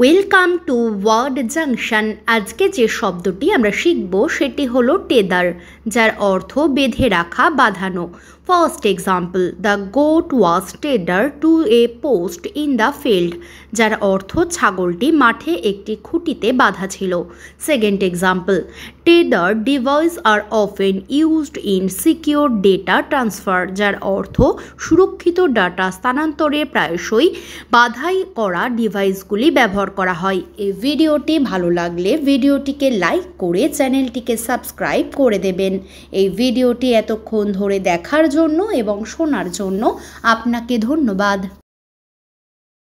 welcome to word junction আজকে যে শব্দটি আমরা শিখব সেটি হলো টেদার যার অর্থ বেঁধে রাখা বাঁধানো first example the goat was tethered to a post in the field যার অর্থ ছাগলটি মাঠে একটি খুঁটিতে বাঁধা ছিল second example tether device are often used in secure data transfer যার অর্থ সুরক্ষিত ডাটা স্থানান্তরে প্রায়শই বাধাই করা ডিভাইসগুলি ব্যবহার করা হয় এই ভিডিওটি ভালো লাগলে ভিডিওটিকে লাইক করে চ্যানেলটিকে সাবস্ক্রাইব করে দেবেন এই ভিডিওটি এতক্ষণ ধরে দেখার জন্য এবং শোনার জন্য আপনাকে ধন্যবাদ